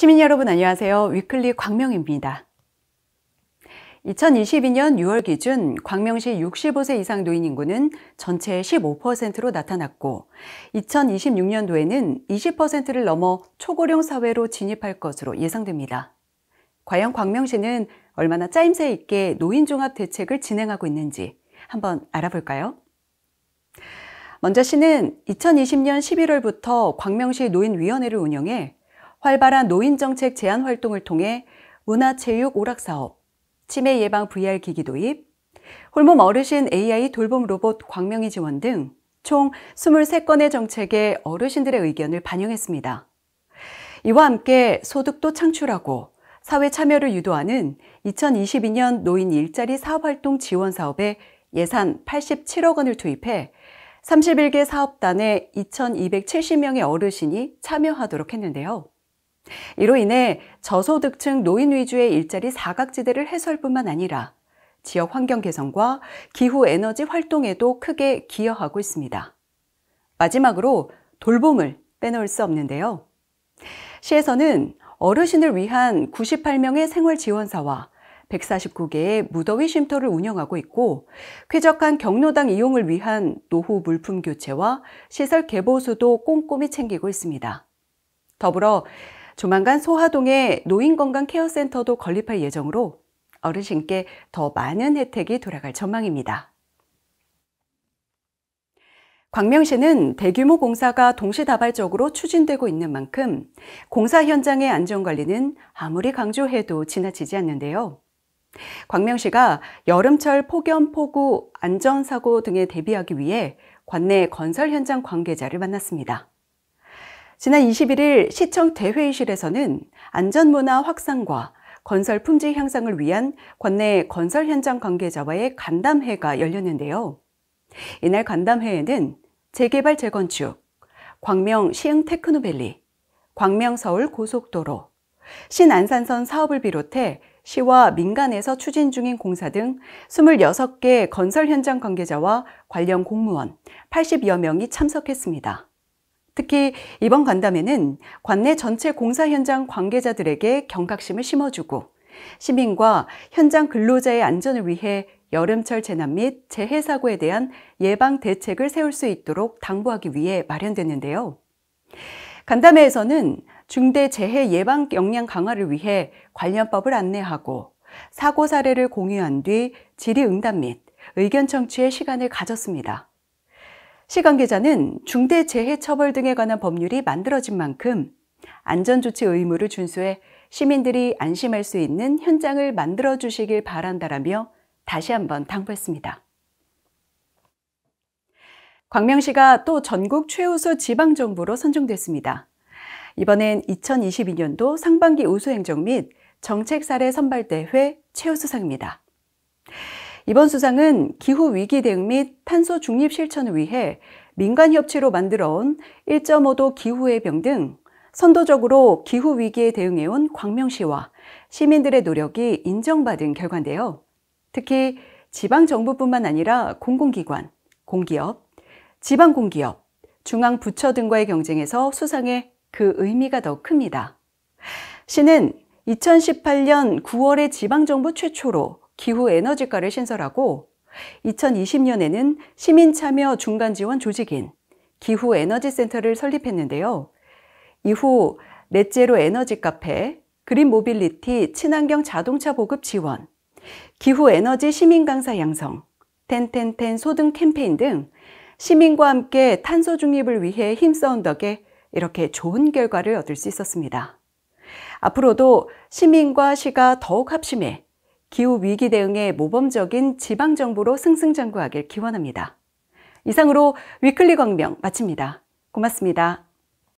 시민 여러분 안녕하세요. 위클리 광명입니다. 2022년 6월 기준 광명시 65세 이상 노인 인구는 전체의 15%로 나타났고 2026년도에는 20%를 넘어 초고령 사회로 진입할 것으로 예상됩니다. 과연 광명시는 얼마나 짜임새 있게 노인 종합 대책을 진행하고 있는지 한번 알아볼까요? 먼저 시는 2020년 11월부터 광명시 노인위원회를 운영해 활발한 노인정책 제안 활동을 통해 문화체육 오락사업, 치매 예방 VR 기기 도입, 홀몸 어르신 AI 돌봄 로봇 광명이 지원 등 총 23건의 정책에 어르신들의 의견을 반영했습니다. 이와 함께 소득도 창출하고 사회 참여를 유도하는 2022년 노인 일자리 사업활동 지원 사업에 예산 87억 원을 투입해 31개 사업단에 2,270명의 어르신이 참여하도록 했는데요. 이로 인해 저소득층 노인 위주의 일자리 사각지대를 해설 뿐만 아니라 지역 환경 개선과 기후 에너지 활동에도 크게 기여하고 있습니다. 마지막으로 돌봄을 빼놓을 수 없는데요. 시에서는 어르신을 위한 98명의 생활 지원사와 149개의 무더위 쉼터를 운영하고 있고 쾌적한 경로당 이용을 위한 노후 물품 교체와 시설 개보수도 꼼꼼히 챙기고 있습니다. 더불어 조만간 소화동의 노인건강케어센터도 건립할 예정으로 어르신께 더 많은 혜택이 돌아갈 전망입니다. 광명시는 대규모 공사가 동시다발적으로 추진되고 있는 만큼 공사 현장의 안전관리는 아무리 강조해도 지나치지 않는데요. 광명시가 여름철 폭염, 폭우, 안전사고 등에 대비하기 위해 관내 건설 현장 관계자를 만났습니다. 지난 21일 시청 대회의실에서는 안전문화 확산과 건설 품질 향상을 위한 관내 건설 현장 관계자와의 간담회가 열렸는데요. 이날 간담회에는 재개발 재건축, 광명 시흥 테크노밸리, 광명 서울 고속도로, 신안산선 사업을 비롯해 시와 민간에서 추진 중인 공사 등 26개 건설 현장 관계자와 관련 공무원 80여 명이 참석했습니다. 특히 이번 간담회는 관내 전체 공사 현장 관계자들에게 경각심을 심어주고 시민과 현장 근로자의 안전을 위해 여름철 재난 및 재해 사고에 대한 예방 대책을 세울 수 있도록 당부하기 위해 마련됐는데요. 간담회에서는 중대 재해 예방 역량 강화를 위해 관련법을 안내하고 사고 사례를 공유한 뒤 질의응답 및 의견 청취의 시간을 가졌습니다. 시 관계자는 중대재해처벌 등에 관한 법률이 만들어진 만큼 안전조치 의무를 준수해 시민들이 안심할 수 있는 현장을 만들어 주시길 바란다라며 다시 한번 당부했습니다. 광명시가 또 전국 최우수 지방정부로 선정됐습니다. 이번엔 2022년도 상반기 우수행정 및 정책 사례 선발대회 최우수상입니다. 이번 수상은 기후 위기 대응 및 탄소 중립 실천을 위해 민간 협치로 만들어온 1.5도 기후의병 등 선도적으로 기후 위기에 대응해온 광명시와 시민들의 노력이 인정받은 결과인데요. 특히 지방 정부뿐만 아니라 공공기관, 공기업, 지방 공기업, 중앙 부처 등과의 경쟁에서 수상의 그 의미가 더 큽니다. 시는 2018년 9월에 지방정부 최초로 기후 에너지과를 신설하고 2020년에는 시민 참여 중간 지원 조직인 기후 에너지 센터를 설립했는데요. 이후 넷제로 에너지 카페, 그린 모빌리티 친환경 자동차 보급 지원, 기후 에너지 시민 강사 양성, 텐텐텐 소등 캠페인 등 시민과 함께 탄소 중립을 위해 힘써온 덕에 이렇게 좋은 결과를 얻을 수 있었습니다. 앞으로도 시민과 시가 더욱 합심해 기후 위기 대응에 모범적인 지방 정부로 승승장구하길 기원합니다. 이상으로 위클리 광명 마칩니다. 고맙습니다.